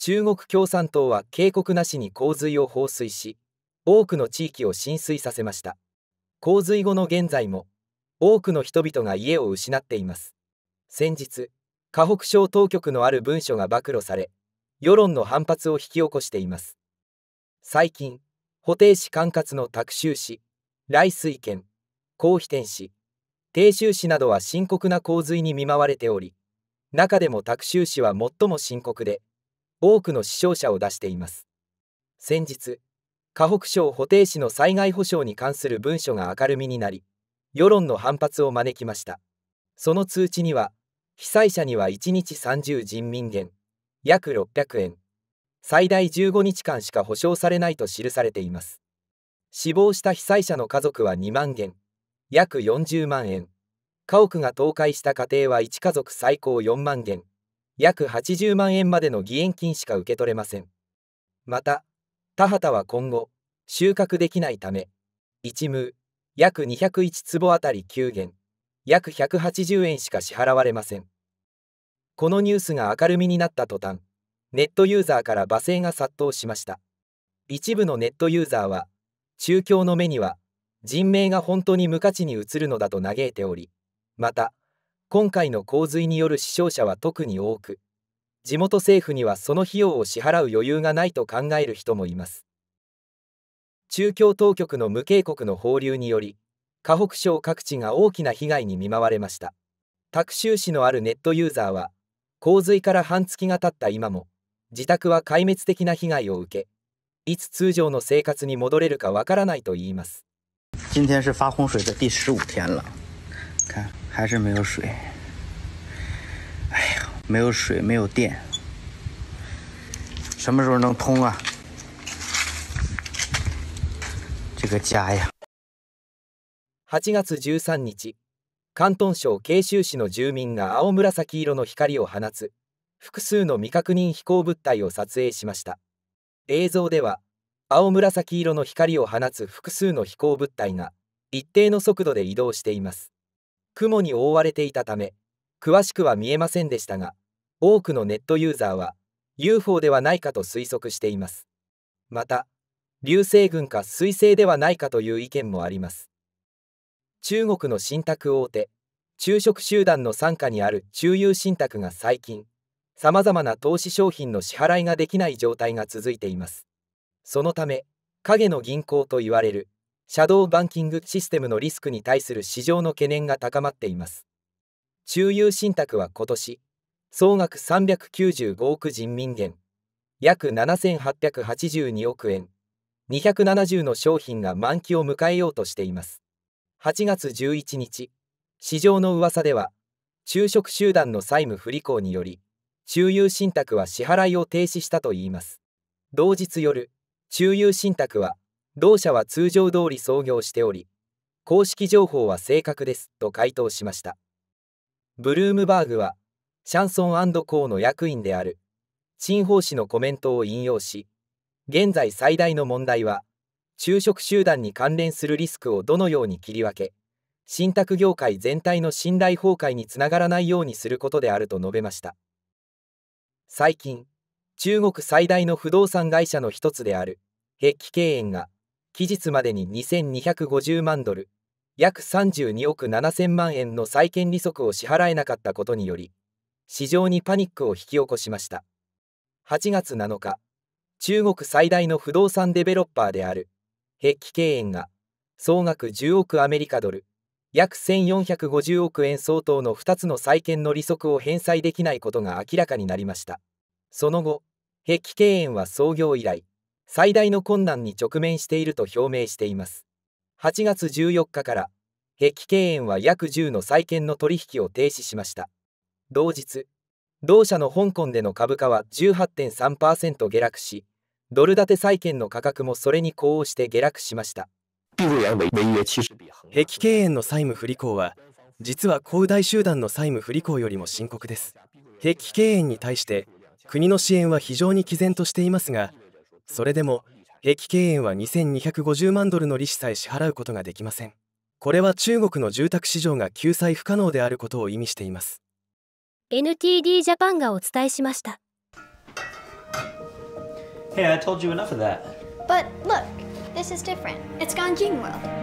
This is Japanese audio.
中国共産党は警告なしに洪水を放水し多くの地域を浸水させました洪水後の現在も多くの人々が家を失っています先日河北省当局のある文書が暴露され世論の反発を引き起こしています最近固定市管轄の拓州市来水県高飛天市鄭州市などは深刻な洪水に見舞われており中でも拓州市は最も深刻で多くの死傷者を出しています先日河北省保定市の災害保障に関する文書が明るみになり世論の反発を招きましたその通知には被災者には1日30人民元約600円最大15日間しか保証されないと記されています死亡した被災者の家族は2万元約40万円家屋が倒壊した家庭は1家族最高4万元約80万円までの義援金しか受け取れません。また、田畑は今後、収穫できないため、一ム約201坪あたり9元、約180円しか支払われません。このニュースが明るみになった途端、ネットユーザーから罵声が殺到しました。一部のネットユーザーは、中共の目には、人命が本当に無価値に移るのだと嘆いており、また、今回の洪水による死傷者は特に多く地元政府にはその費用を支払う余裕がないと考える人もいます中共当局の無警告の放流により河北省各地が大きな被害に見舞われました卓州市のあるネットユーザーは洪水から半月が経った今も自宅は壊滅的な被害を受けいつ通常の生活に戻れるかわからないと言います今天是发洪水的第十五天了看还是没有水。哎呀，没有水，没有电，什么时候能通啊？这个家呀。8月13日、広東省慶州市の住民が青紫色の光を放つ複数の未確認飛行物体を撮影しました。映像では、青紫色の光を放つ複数の飛行物体が一定の速度で移動しています。雲に覆われていたため、詳しくは見えませんでしたが、多くのネットユーザーは UFO ではないかと推測しています。また、流星群か彗星ではないかという意見もあります。中国の信託大手、昼食集団の傘下にある中友信託が最近、さまざまな投資商品の支払いができない状態が続いています。そのため、影の銀行と言われるシャドーバンキングシステムのリスクに対する市場の懸念が高まっています。中友信託は今年、総額395億人民元、約7882億円、270の商品が満期を迎えようとしています。8月11日、市場の噂では、昼食集団の債務不履行により、中友信託は支払いを停止したといいます。同日夜、中融信託は、同社は通常通り操業しており、公式情報は正確です、と回答しました。ブルームバーグは、シャンソンコーの役員である、陳法氏のコメントを引用し、現在最大の問題は、昼食集団に関連するリスクをどのように切り分け、信託業界全体の信頼崩壊につながらないようにすることであると述べました。最近、中国最大の不動産会社の一つである、碧キ経園が、期日までに2250万ドル、約32億7000万円の債権利息を支払えなかったことにより、市場にパニックを引き起こしました。8月7日、中国最大の不動産デベロッパーである、ヘッキ経営が、総額10億アメリカドル、約1450億円相当の2つの債権の利息を返済できないことが明らかになりました。その後、ヘッキ経営は創業以来、最大の困難に直面していると表明しています8月14日から碧桂園は約10の債券の取引を停止しました同日同社の香港での株価は18.3%下落しドル建て債券の価格もそれに呼応して下落しました碧桂園の債務不履行は実は恒大集団の債務不履行よりも深刻です碧桂園に対して国の支援は非常に毅然としていますがそれでも平均経営は2250万ドルの利子さえ支払うことができませんこれは中国の住宅市場が救済不可能であることを意味しています NTD ジャパンがお伝えしました Hey, I told you enough of that. But look, this is different. It's g n j i n g w l